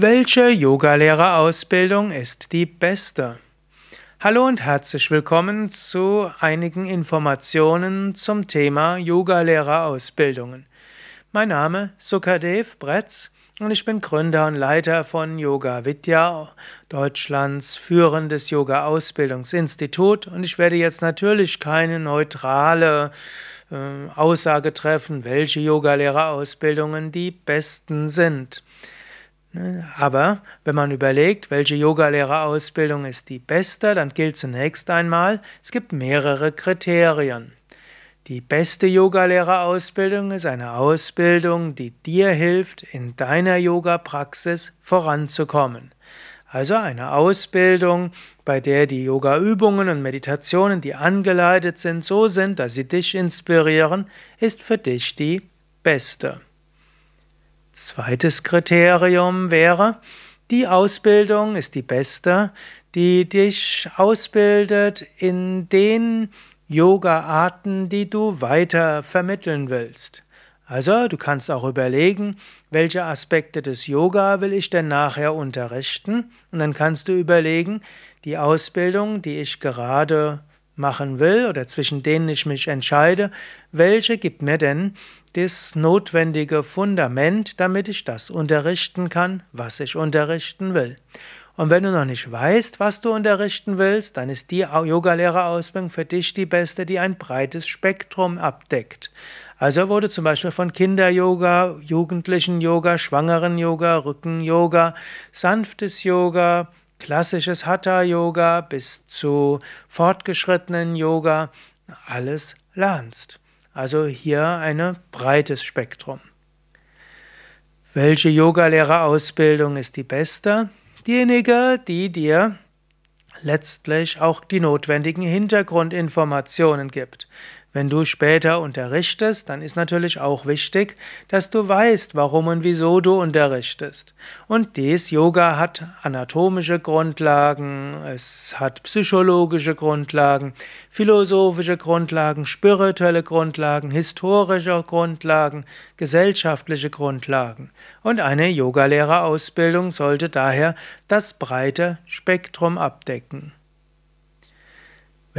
Welche Yogalehrerausbildung ist die beste? Hallo und herzlich willkommen zu einigen Informationen zum Thema Yogalehrerausbildungen. Mein Name Sukadev Bretz und ich bin Gründer und Leiter von Yoga Vidya, Deutschlands führendes Yoga Ausbildungsinstitut und ich werde jetzt natürlich keine neutrale äh, Aussage treffen, welche Yogalehrerausbildungen die besten sind. Ne? Aber wenn man überlegt, welche Yogalehrerausbildung ist die beste, dann gilt zunächst einmal, es gibt mehrere Kriterien. Die beste Yogalehrerausbildung ist eine Ausbildung, die dir hilft, in deiner Yoga-Praxis voranzukommen. Also eine Ausbildung, bei der die Yoga-Übungen und Meditationen, die angeleitet sind, so sind, dass sie dich inspirieren, ist für dich die beste. Zweites Kriterium wäre, die Ausbildung ist die beste, die dich ausbildet in den Yoga-Arten, die du weiter vermitteln willst. Also, du kannst auch überlegen, welche Aspekte des Yoga will ich denn nachher unterrichten? Und dann kannst du überlegen, die Ausbildung, die ich gerade machen will oder zwischen denen ich mich entscheide, welche gibt mir denn das notwendige Fundament, damit ich das unterrichten kann, was ich unterrichten will. Und wenn du noch nicht weißt, was du unterrichten willst, dann ist die Yogalehrerausbildung für dich die beste, die ein breites Spektrum abdeckt. Also wurde zum Beispiel von Kinder-Yoga, Jugendlichen-Yoga, Schwangeren-Yoga, Rücken-Yoga, sanftes Yoga, klassisches Hatha-Yoga bis zu fortgeschrittenen Yoga alles lernst. Also hier ein breites Spektrum. Welche Yogalehrerausbildung ist die beste? Diejenige, die dir letztlich auch die notwendigen Hintergrundinformationen gibt. Wenn du später unterrichtest, dann ist natürlich auch wichtig, dass du weißt, warum und wieso du unterrichtest. Und dies Yoga hat anatomische Grundlagen, es hat psychologische Grundlagen, philosophische Grundlagen, spirituelle Grundlagen, historische Grundlagen, gesellschaftliche Grundlagen. Und eine Yogalehrerausbildung sollte daher das breite Spektrum abdecken.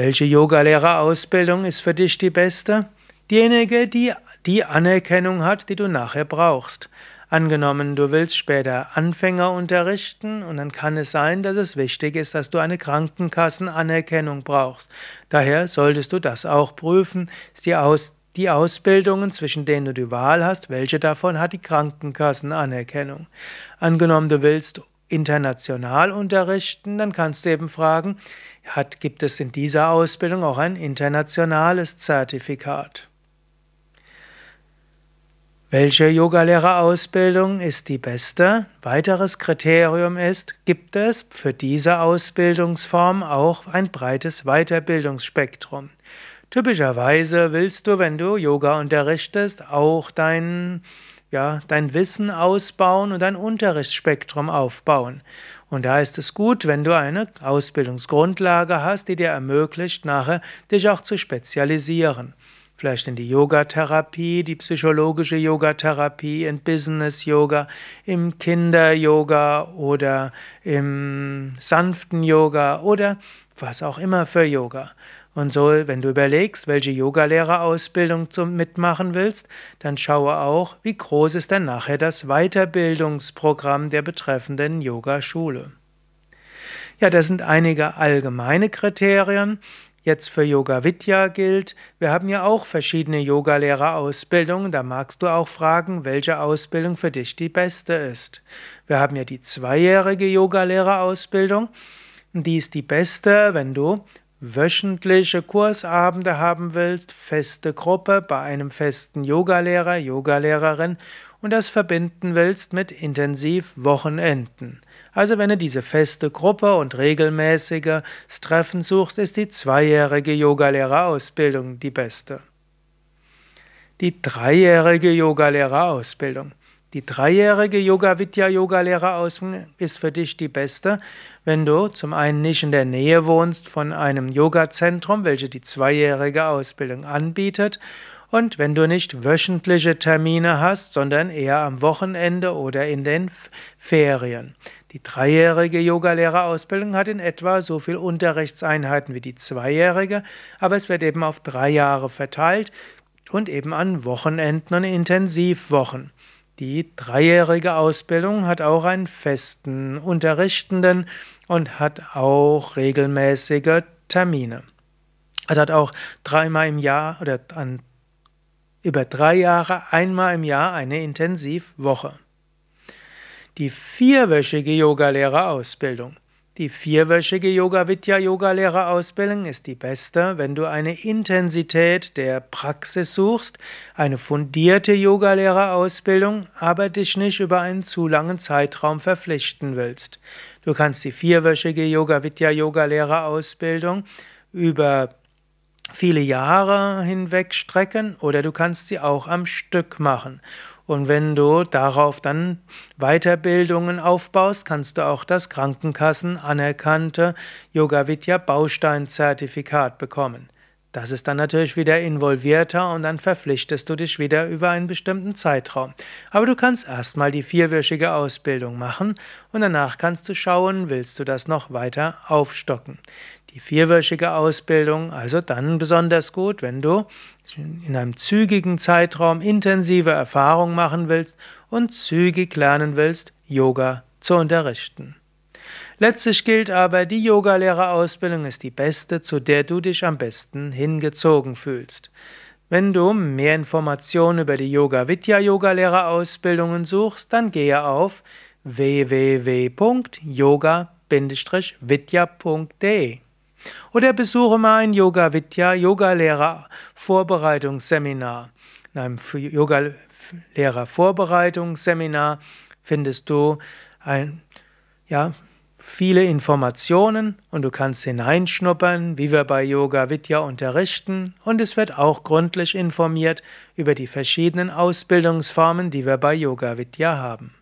Welche Yogalehrerausbildung ist für dich die beste? Diejenige, die die Anerkennung hat, die du nachher brauchst. Angenommen, du willst später Anfänger unterrichten und dann kann es sein, dass es wichtig ist, dass du eine Krankenkassenanerkennung brauchst. Daher solltest du das auch prüfen. Ist die, Aus die Ausbildungen, zwischen denen du die Wahl hast, welche davon hat die Krankenkassenanerkennung? Angenommen, du willst international unterrichten, dann kannst du eben fragen, hat, gibt es in dieser Ausbildung auch ein internationales Zertifikat? Welche Yogalehrerausbildung ist die beste? Weiteres Kriterium ist, gibt es für diese Ausbildungsform auch ein breites Weiterbildungsspektrum? Typischerweise willst du, wenn du Yoga unterrichtest, auch deinen ja, dein Wissen ausbauen und dein Unterrichtsspektrum aufbauen. Und da ist es gut, wenn du eine Ausbildungsgrundlage hast, die dir ermöglicht, nachher dich auch zu spezialisieren. Vielleicht in die Yogatherapie, die psychologische Yogatherapie, in Business Yoga, im Kinder-Yoga oder im sanften Yoga oder was auch immer für Yoga. Und so, wenn du überlegst, welche Yogalehrerausbildung zum mitmachen willst, dann schaue auch, wie groß ist dann nachher das Weiterbildungsprogramm der betreffenden Yogaschule. Ja, das sind einige allgemeine Kriterien. Jetzt für Yoga Vidya gilt, wir haben ja auch verschiedene Yogalehrerausbildungen, da magst du auch fragen, welche Ausbildung für dich die beste ist. Wir haben ja die zweijährige Yogalehrerausbildung, die ist die beste, wenn du wöchentliche Kursabende haben willst, feste Gruppe bei einem festen Yogalehrer, Yogalehrerin und das verbinden willst mit intensiv Wochenenden. Also wenn du diese feste Gruppe und regelmäßiges Treffen suchst, ist die zweijährige Yogalehrerausbildung die beste. Die dreijährige Yogalehrerausbildung. Die dreijährige Yoga Vidya Yoga Lehrerausbildung ist für dich die beste, wenn du zum einen nicht in der Nähe wohnst von einem Yogazentrum, Zentrum, welche die zweijährige Ausbildung anbietet, und wenn du nicht wöchentliche Termine hast, sondern eher am Wochenende oder in den Ferien. Die dreijährige Yogalehrerausbildung hat in etwa so viele Unterrichtseinheiten wie die zweijährige, aber es wird eben auf drei Jahre verteilt und eben an Wochenenden und Intensivwochen. Die dreijährige Ausbildung hat auch einen festen Unterrichtenden und hat auch regelmäßige Termine. Also hat auch dreimal im Jahr oder an, über drei Jahre einmal im Jahr eine Intensivwoche. Die vierwöchige Yogalehrerausbildung die vierwöchige Yoga Vidya Yoga Lehrerausbildung ist die beste, wenn du eine Intensität der Praxis suchst, eine fundierte Yoga Lehrerausbildung, aber dich nicht über einen zu langen Zeitraum verpflichten willst. Du kannst die vierwöchige Yoga Vidya Yoga Lehrerausbildung über viele Jahre hinweg strecken oder du kannst sie auch am Stück machen. Und wenn du darauf dann Weiterbildungen aufbaust, kannst du auch das Krankenkassen anerkannte Yoga Vidya Zertifikat bekommen. Das ist dann natürlich wieder involvierter und dann verpflichtest du dich wieder über einen bestimmten Zeitraum. Aber du kannst erstmal die vierwöchige Ausbildung machen und danach kannst du schauen, willst du das noch weiter aufstocken. Die vierwöchige Ausbildung, also dann besonders gut, wenn du in einem zügigen Zeitraum intensive Erfahrungen machen willst und zügig lernen willst, Yoga zu unterrichten. Letztlich gilt aber, die Yogalehrerausbildung ist die beste, zu der du dich am besten hingezogen fühlst. Wenn du mehr Informationen über die Yoga Vidya Yogalehrerausbildungen suchst, dann gehe auf www.yoga-vidya.de oder besuche mal ein Yoga Vidya Yoga Lehrer Vorbereitungsseminar. In einem Yoga Lehrer Vorbereitungsseminar findest du ein ja, viele Informationen und du kannst hineinschnuppern, wie wir bei Yoga Vidya unterrichten und es wird auch gründlich informiert über die verschiedenen Ausbildungsformen, die wir bei Yoga Vidya haben.